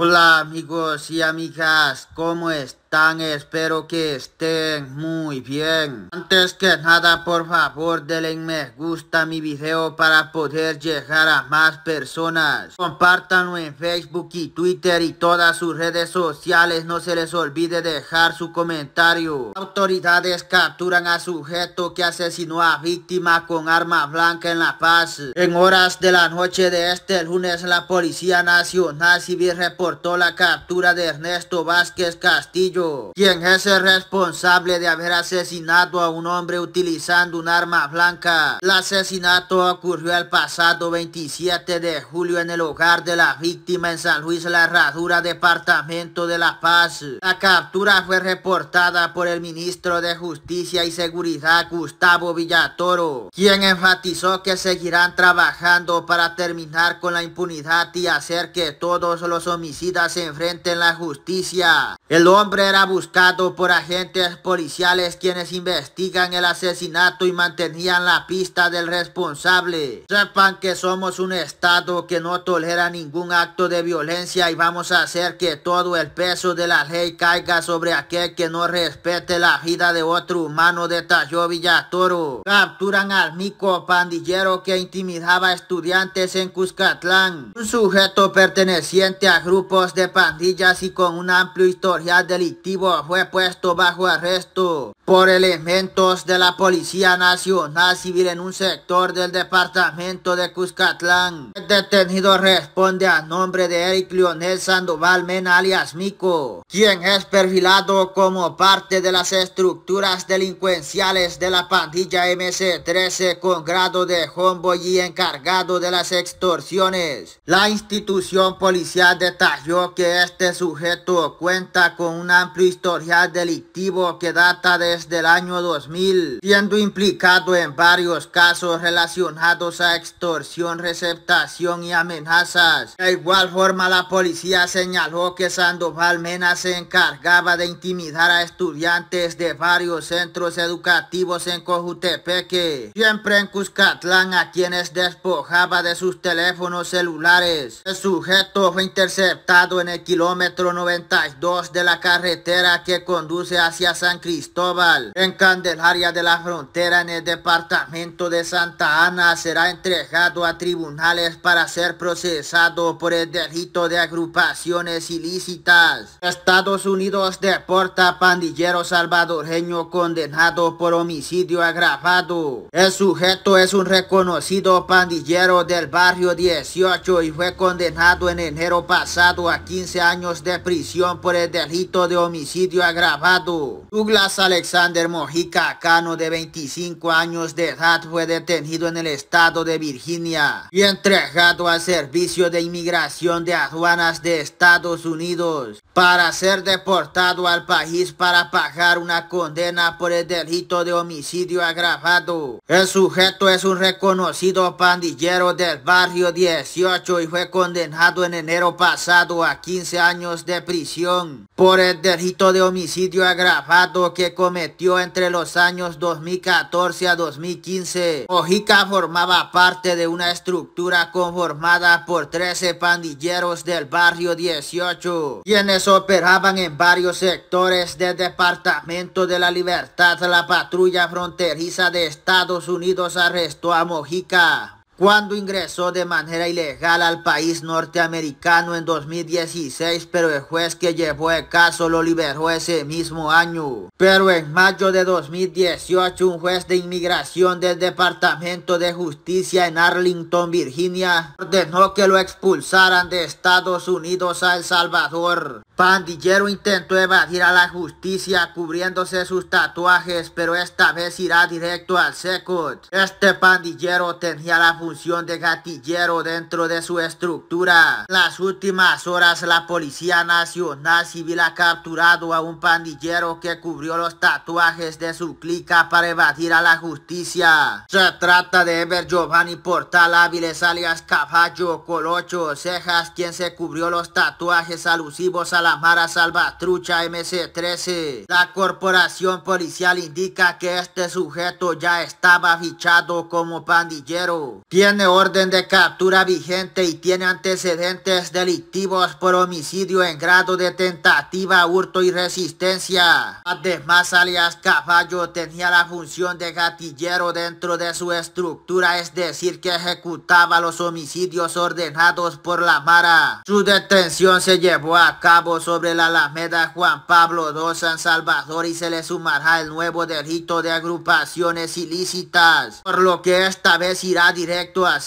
Hola amigos y amigas, ¿cómo están? Tan Espero que estén muy bien. Antes que nada, por favor, denle me gusta a mi video para poder llegar a más personas. Compártanlo en Facebook y Twitter y todas sus redes sociales. No se les olvide dejar su comentario. Autoridades capturan a sujeto que asesinó a víctima con arma blanca en La Paz. En horas de la noche de este lunes, la Policía Nacional Civil reportó la captura de Ernesto Vázquez Castillo Quién quien es el responsable de haber asesinado a un hombre utilizando un arma blanca. El asesinato ocurrió el pasado 27 de julio en el hogar de la víctima en San Luis La Herradura, Departamento de La Paz. La captura fue reportada por el ministro de Justicia y Seguridad, Gustavo Villatoro, quien enfatizó que seguirán trabajando para terminar con la impunidad y hacer que todos los homicidas se enfrenten a la justicia. El hombre era buscado por agentes policiales quienes investigan el asesinato y mantenían la pista del responsable. Sepan que somos un estado que no tolera ningún acto de violencia y vamos a hacer que todo el peso de la ley caiga sobre aquel que no respete la vida de otro humano, de detalló Villatoro. Capturan al mico pandillero que intimidaba a estudiantes en Cuscatlán. Un sujeto perteneciente a grupos de pandillas y con un amplio historial delictivo fue puesto bajo arresto por elementos de la Policía Nacional Civil en un sector del departamento de Cuscatlán. El detenido responde a nombre de Eric Lionel Sandoval Mena alias Mico, quien es perfilado como parte de las estructuras delincuenciales de la pandilla MC-13 con grado de homeboy y encargado de las extorsiones. La institución policial detalló que este sujeto cuenta con una historial delictivo que data desde el año 2000, siendo implicado en varios casos relacionados a extorsión, receptación y amenazas. De igual forma, la policía señaló que Sandoval Mena se encargaba de intimidar a estudiantes de varios centros educativos en Cojutepeque, siempre en Cuscatlán, a quienes despojaba de sus teléfonos celulares. El sujeto fue interceptado en el kilómetro 92 de la carretera que conduce hacia San Cristóbal. En Candelaria de la Frontera, en el departamento de Santa Ana, será entregado a tribunales para ser procesado por el delito de agrupaciones ilícitas. Estados Unidos deporta pandillero salvadoreño condenado por homicidio agravado. El sujeto es un reconocido pandillero del barrio 18 y fue condenado en enero pasado a 15 años de prisión por el delito de homicidio homicidio agravado. Douglas Alexander Mojica Cano, de 25 años de edad, fue detenido en el estado de Virginia y entregado al Servicio de Inmigración de Aduanas de Estados Unidos para ser deportado al país para pagar una condena por el delito de homicidio agravado. El sujeto es un reconocido pandillero del barrio 18 y fue condenado en enero pasado a 15 años de prisión por el delito de homicidio agravado que cometió entre los años 2014 a 2015. Mojica formaba parte de una estructura conformada por 13 pandilleros del barrio 18, quienes operaban en varios sectores del Departamento de la Libertad. La patrulla fronteriza de Estados Unidos arrestó a Mojica cuando ingresó de manera ilegal al país norteamericano en 2016, pero el juez que llevó el caso lo liberó ese mismo año. Pero en mayo de 2018, un juez de inmigración del Departamento de Justicia en Arlington, Virginia, ordenó que lo expulsaran de Estados Unidos a El Salvador. Pandillero intentó evadir a la justicia cubriéndose sus tatuajes, pero esta vez irá directo al SECOT. Este pandillero tenía la función de gatillero dentro de su estructura. las últimas horas la Policía Nacional Civil ha capturado a un pandillero que cubrió los tatuajes de su clica para evadir a la justicia. Se trata de Ever Giovanni Portal Áviles alias Caballo Colocho Cejas quien se cubrió los tatuajes alusivos a la Mara Salvatrucha MC-13. La corporación policial indica que este sujeto ya estaba fichado como pandillero. Tiene orden de captura vigente y tiene antecedentes delictivos por homicidio en grado de tentativa, hurto y resistencia. Además, alias Caballo tenía la función de gatillero dentro de su estructura, es decir, que ejecutaba los homicidios ordenados por la Mara. Su detención se llevó a cabo sobre la Alameda Juan Pablo II San Salvador y se le sumará el nuevo delito de agrupaciones ilícitas, por lo que esta vez irá directamente tu a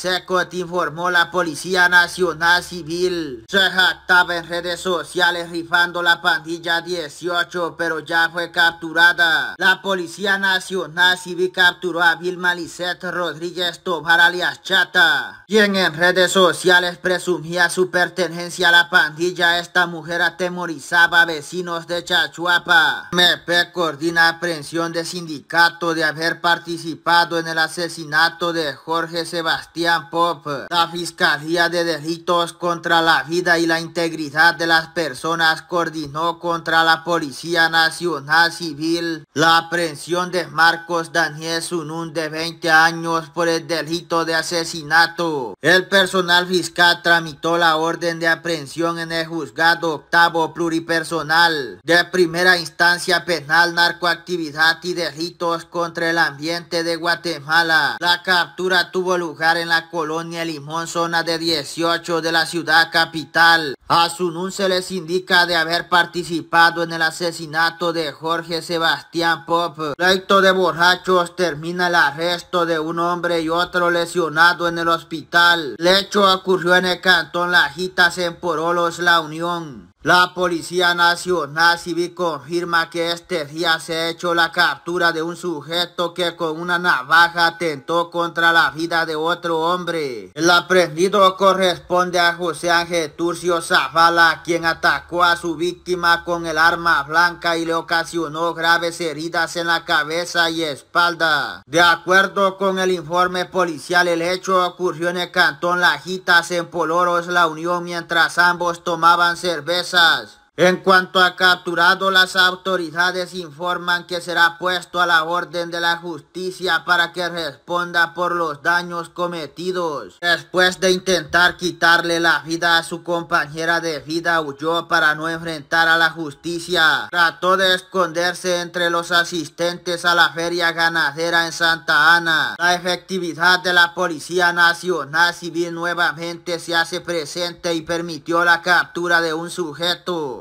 informó la Policía Nacional Civil. Se jactaba en redes sociales rifando la pandilla 18, pero ya fue capturada. La Policía Nacional Civil capturó a Vilma Lisette Rodríguez Tobar alias Chata, quien en redes sociales presumía su pertenencia a la pandilla. Esta mujer atemorizaba a vecinos de Chachuapa. MP coordina aprehensión de sindicato de haber participado en el asesinato de Jorge Sebastián. Sebastián Pop, la Fiscalía de Delitos contra la Vida y la Integridad de las Personas coordinó contra la Policía Nacional Civil la aprehensión de Marcos Daniel Sunun de 20 años por el delito de asesinato. El personal fiscal tramitó la orden de aprehensión en el juzgado octavo pluripersonal de primera instancia penal narcoactividad y delitos contra el ambiente de Guatemala. La captura tuvo lugar en la colonia Limón, zona de 18 de la ciudad capital. A nun se les indica de haber participado en el asesinato de Jorge Sebastián Pop. leito de borrachos termina el arresto de un hombre y otro lesionado en el hospital. El hecho ocurrió en el cantón Lajitas en Porolos, La Unión. La Policía Nacional Civil confirma que este día se ha hecho la captura de un sujeto que con una navaja atentó contra la vida de otro hombre. El aprendido corresponde a José Ángel Turcio Zavala, quien atacó a su víctima con el arma blanca y le ocasionó graves heridas en la cabeza y espalda. De acuerdo con el informe policial, el hecho ocurrió en el cantón Lajitas en Poloros, La Unión, mientras ambos tomaban cerveza mensagem. En cuanto a capturado, las autoridades informan que será puesto a la orden de la justicia para que responda por los daños cometidos. Después de intentar quitarle la vida a su compañera de vida, huyó para no enfrentar a la justicia. Trató de esconderse entre los asistentes a la feria ganadera en Santa Ana. La efectividad de la Policía Nacional Civil nuevamente se hace presente y permitió la captura de un sujeto.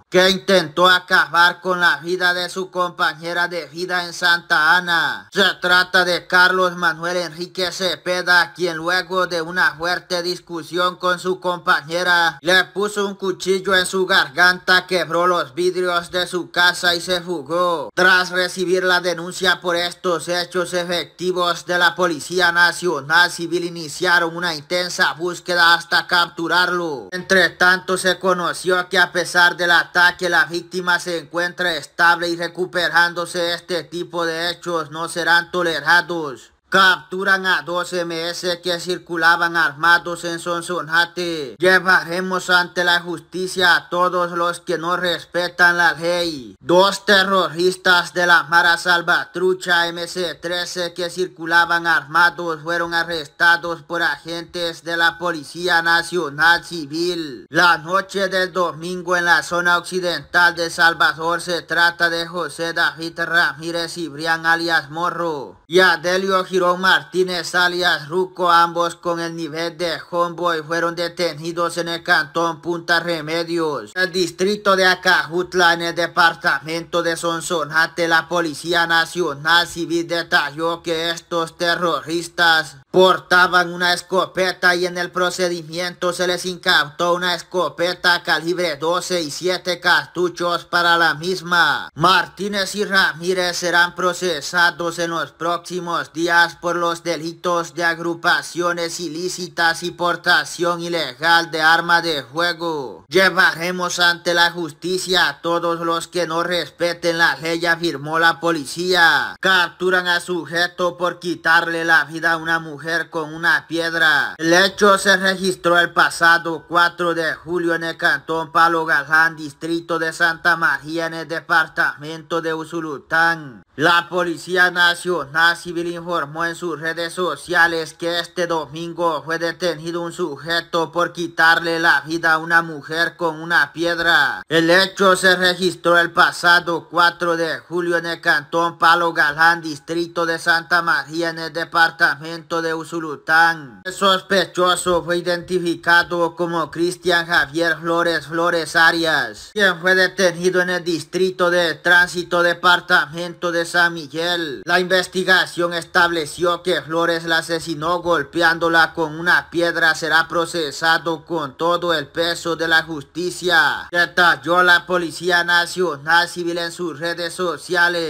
que intentó acabar con la vida de su compañera de vida en Santa Ana. Se trata de Carlos Manuel Enrique Cepeda, quien luego de una fuerte discusión con su compañera, le puso un cuchillo en su garganta, quebró los vidrios de su casa y se fugó. Tras recibir la denuncia por estos hechos efectivos de la Policía Nacional Civil iniciaron una intensa búsqueda hasta capturarlo. Entre tanto se conoció que a pesar de la que la víctima se encuentre estable y recuperándose este tipo de hechos no serán tolerados. Capturan a dos MS que circulaban armados en Sonsonate. Llevaremos ante la justicia a todos los que no respetan la ley. Dos terroristas de la Mara Salvatrucha MC-13 que circulaban armados fueron arrestados por agentes de la Policía Nacional Civil. La noche del domingo en la zona occidental de Salvador se trata de José David Ramírez y Brian alias Morro y Adelio Martínez alias Ruco, ambos con el nivel de homeboy, fueron detenidos en el cantón Punta Remedios, el distrito de Acajutla, en el departamento de Sonsonate. La Policía Nacional Civil detalló que estos terroristas portaban una escopeta y en el procedimiento se les incautó una escopeta calibre 12 y 7 cartuchos para la misma. Martínez y Ramírez serán procesados en los próximos días por los delitos de agrupaciones ilícitas y portación ilegal de armas de juego. Llevaremos ante la justicia a todos los que no respeten la ley, afirmó la policía. Capturan a sujeto por quitarle la vida a una mujer con una piedra. El hecho se registró el pasado 4 de julio en el cantón Palo Galán, distrito de Santa María, en el departamento de Usulután. La Policía Nacional Civil informó en sus redes sociales que este domingo fue detenido un sujeto por quitarle la vida a una mujer con una piedra. El hecho se registró el pasado 4 de julio en el cantón Palo Galán, distrito de Santa María, en el departamento de Usulután. El sospechoso fue identificado como Cristian Javier Flores Flores Arias, quien fue detenido en el distrito de tránsito departamento de San Miguel. La investigación estableció que Flores la asesinó golpeándola con una piedra será procesado con todo el peso de la justicia. Detalló la Policía Nacional Civil en sus redes sociales.